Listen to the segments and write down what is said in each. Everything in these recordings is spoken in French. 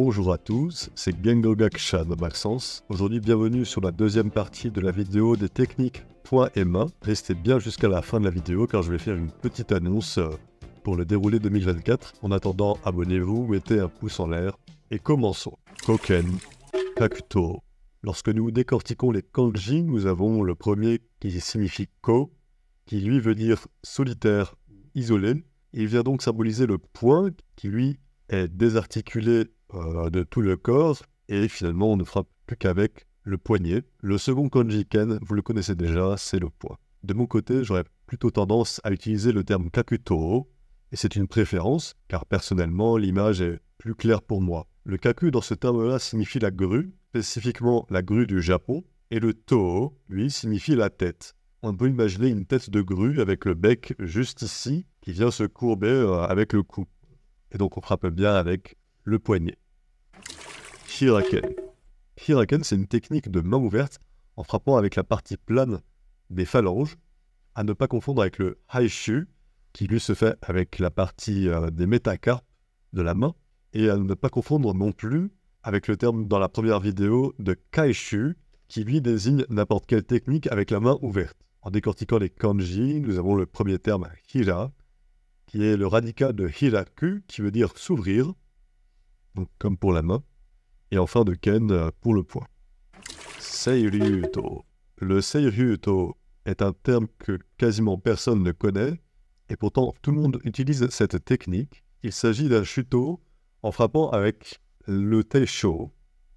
Bonjour à tous, c'est de Maxence. Aujourd'hui, bienvenue sur la deuxième partie de la vidéo des techniques point et Restez bien jusqu'à la fin de la vidéo car je vais faire une petite annonce euh, pour le déroulé 2024. En attendant, abonnez-vous, mettez un pouce en l'air et commençons. Koken, Kakuto. Lorsque nous décortiquons les kanji, nous avons le premier qui signifie ko, qui lui veut dire solitaire, isolé. Il vient donc symboliser le point qui lui est désarticulé euh, de tout le corps, et finalement on ne frappe plus qu'avec le poignet. Le second ken, vous le connaissez déjà, c'est le poids. De mon côté, j'aurais plutôt tendance à utiliser le terme kakuto, et c'est une préférence, car personnellement l'image est plus claire pour moi. Le kaku dans ce terme-là signifie la grue, spécifiquement la grue du Japon, et le toho, lui, signifie la tête. On peut imaginer une tête de grue avec le bec juste ici, qui vient se courber euh, avec le cou. Et donc on frappe bien avec le poignet. Hiraken. Hiraken, c'est une technique de main ouverte en frappant avec la partie plane des phalanges, à ne pas confondre avec le haishu, qui lui se fait avec la partie euh, des métacarpes de la main, et à ne pas confondre non plus avec le terme dans la première vidéo de kaishu, qui lui désigne n'importe quelle technique avec la main ouverte. En décortiquant les kanji, nous avons le premier terme hira, qui est le radical de hiraku, qui veut dire s'ouvrir, comme pour la main, et enfin de Ken euh, pour le poing. Seiryuto. Le Seiryuto est un terme que quasiment personne ne connaît, et pourtant tout le monde utilise cette technique. Il s'agit d'un chuto en frappant avec le teisho,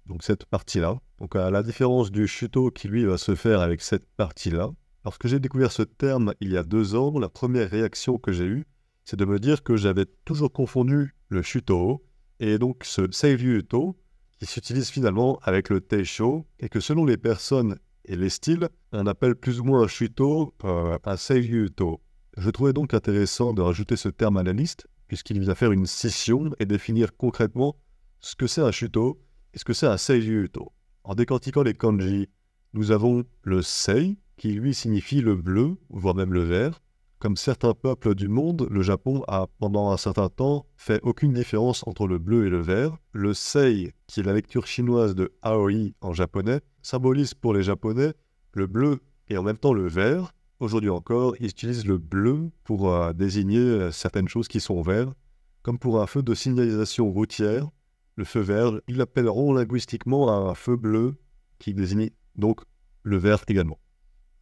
donc cette partie-là. Donc à la différence du chuto qui lui va se faire avec cette partie-là, Lorsque j'ai découvert ce terme il y a deux ans, la première réaction que j'ai eue, c'est de me dire que j'avais toujours confondu le chuto et donc ce yu to qui s'utilise finalement avec le Teisho, et que selon les personnes et les styles, on appelle plus ou moins un Shuto un euh, you Je trouvais donc intéressant de rajouter ce terme à la liste, puisqu'il vise à faire une scission et définir concrètement ce que c'est un Shuto et ce que c'est un yu to En décortiquant les kanji, nous avons le Sei, qui lui signifie le bleu, voire même le vert, comme certains peuples du monde, le Japon a pendant un certain temps fait aucune différence entre le bleu et le vert. Le sei, qui est la lecture chinoise de aoi en japonais, symbolise pour les Japonais le bleu et en même temps le vert. Aujourd'hui encore, ils utilisent le bleu pour euh, désigner euh, certaines choses qui sont vertes, comme pour un feu de signalisation routière. Le feu vert, ils l'appelleront linguistiquement un feu bleu, qui désigne donc le vert également.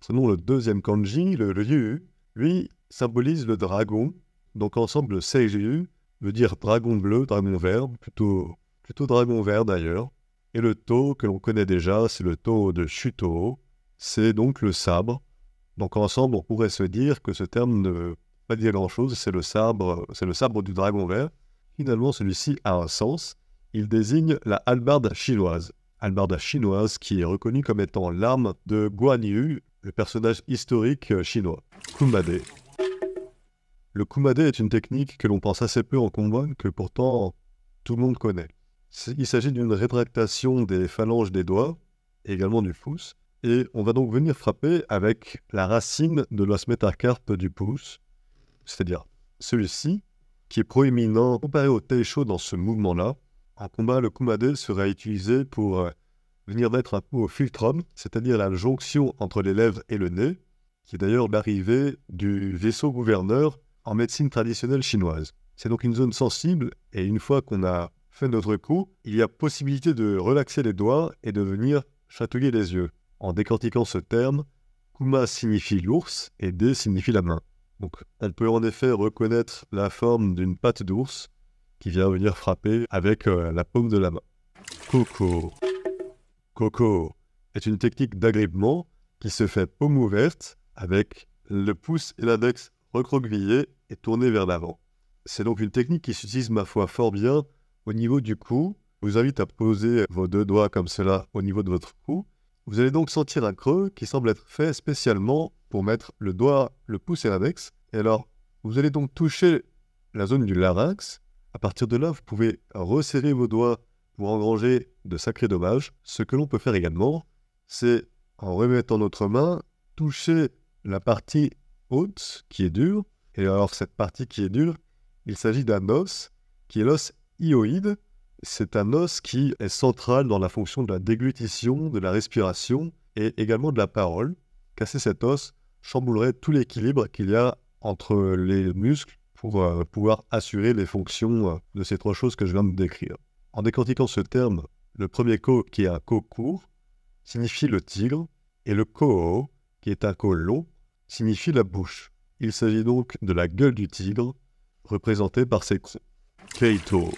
Selon le deuxième kanji, le yu. Lui symbolise le dragon. Donc ensemble, CGU veut dire dragon bleu, dragon vert, plutôt, plutôt dragon vert d'ailleurs. Et le taux que l'on connaît déjà, c'est le taux de Shuto. C'est donc le sabre. Donc ensemble, on pourrait se dire que ce terme ne veut pas dire grand-chose. C'est le sabre, c'est le sabre du dragon vert. Finalement, celui-ci a un sens. Il désigne la hallebarde chinoise. Hallebarde chinoise qui est reconnue comme étant l'arme de Guan Yu, le personnage historique euh, chinois, Kumade. Le Kumade est une technique que l'on pense assez peu en combat, que pourtant tout le monde connaît. Il s'agit d'une rétractation des phalanges des doigts, et également du pouce, et on va donc venir frapper avec la racine de l'os métacarpe du pouce, c'est-à-dire celui-ci, qui est proéminent comparé au taisho dans ce mouvement-là. En combat, le kumade sera utilisé pour euh, venir d'être un peu au filtrum, c'est-à-dire la jonction entre les lèvres et le nez, qui est d'ailleurs l'arrivée du vaisseau gouverneur en médecine traditionnelle chinoise. C'est donc une zone sensible et une fois qu'on a fait notre coup, il y a possibilité de relaxer les doigts et de venir chatouiller les yeux. En décortiquant ce terme, Kuma signifie l'ours et D signifie la main. Donc elle peut en effet reconnaître la forme d'une patte d'ours qui vient venir frapper avec euh, la paume de la main. Coucou coco est une technique d'agrippement qui se fait paume ouverte avec le pouce et l'index recroquevillés et tournés vers l'avant. C'est donc une technique qui s'utilise ma foi fort bien au niveau du cou. Je vous invite à poser vos deux doigts comme cela au niveau de votre cou. Vous allez donc sentir un creux qui semble être fait spécialement pour mettre le doigt, le pouce et l'index. Et alors, vous allez donc toucher la zone du larynx. À partir de là, vous pouvez resserrer vos doigts pour engranger de sacrés dommages. Ce que l'on peut faire également, c'est en remettant notre main, toucher la partie haute qui est dure. Et alors cette partie qui est dure, il s'agit d'un os qui est l'os hyoïde. C'est un os qui est central dans la fonction de la déglutition, de la respiration et également de la parole. Casser cet os chamboulerait tout l'équilibre qu'il y a entre les muscles pour euh, pouvoir assurer les fonctions euh, de ces trois choses que je viens de décrire. En décortiquant ce terme, le premier ko qui est un ko court signifie le tigre et le ko qui est un ko long signifie la bouche. Il s'agit donc de la gueule du tigre représentée par ses ko. Keito.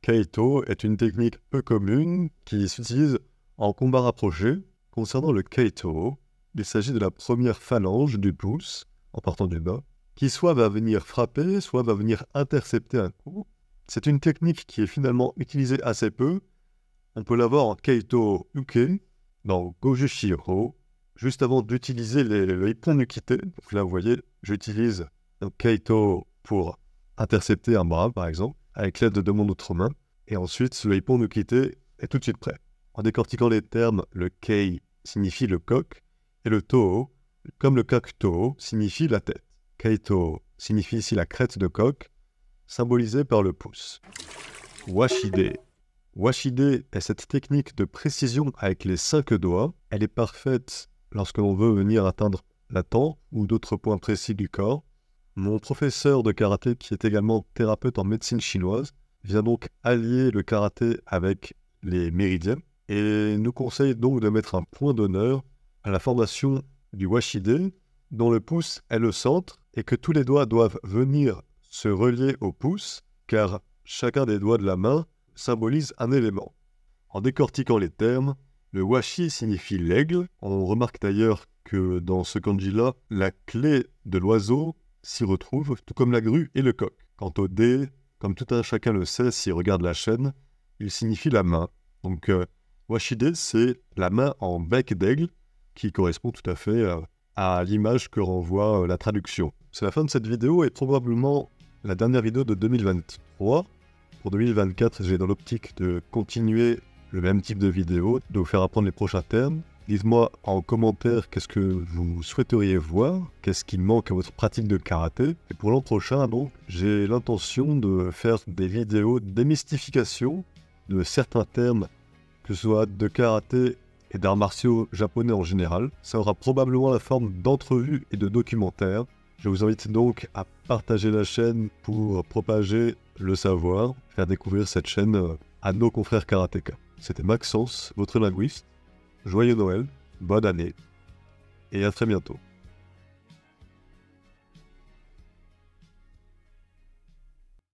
Keito est une technique peu commune qui s'utilise en combat rapproché. Concernant le Keito, il s'agit de la première phalange du pouce, en partant du bas, qui soit va venir frapper, soit va venir intercepter un coup, c'est une technique qui est finalement utilisée assez peu. On peut l'avoir en Keito Uke, dans Gojushiro, juste avant d'utiliser le Hippon points Donc là, vous voyez, j'utilise Keito pour intercepter un bras, par exemple, avec l'aide de mon autre main. Et ensuite, le hippon d'uquité est tout de suite prêt. En décortiquant les termes, le Kei signifie le coq, et le to, comme le coq signifie la tête. Keito signifie ici la crête de coq, symbolisé par le pouce. Washide. Washide est cette technique de précision avec les cinq doigts. Elle est parfaite lorsque l'on veut venir atteindre la tempe ou d'autres points précis du corps. Mon professeur de karaté, qui est également thérapeute en médecine chinoise, vient donc allier le karaté avec les méridiens et nous conseille donc de mettre un point d'honneur à la formation du washide, dont le pouce est le centre et que tous les doigts doivent venir se relier au pouce, car chacun des doigts de la main symbolise un élément. En décortiquant les termes, le washi signifie l'aigle. On remarque d'ailleurs que dans ce kanji-là, la clé de l'oiseau s'y retrouve, tout comme la grue et le coq. Quant au dé, comme tout un chacun le sait s'il regarde la chaîne, il signifie la main. Donc euh, washi washide, c'est la main en bec d'aigle, qui correspond tout à fait euh, à l'image que renvoie euh, la traduction. C'est la fin de cette vidéo et probablement la dernière vidéo de 2023. Pour 2024, j'ai dans l'optique de continuer le même type de vidéo, de vous faire apprendre les prochains termes. Dites-moi en commentaire qu'est-ce que vous souhaiteriez voir, qu'est-ce qui manque à votre pratique de karaté. Et pour l'an prochain, donc, j'ai l'intention de faire des vidéos démystification de certains termes, que ce soit de karaté et d'arts martiaux japonais en général. Ça aura probablement la forme d'entrevues et de documentaires. Je vous invite donc à partager la chaîne pour propager le savoir, faire découvrir cette chaîne euh, à nos confrères karatéka. C'était Maxence, votre linguiste. Joyeux Noël, bonne année et à très bientôt.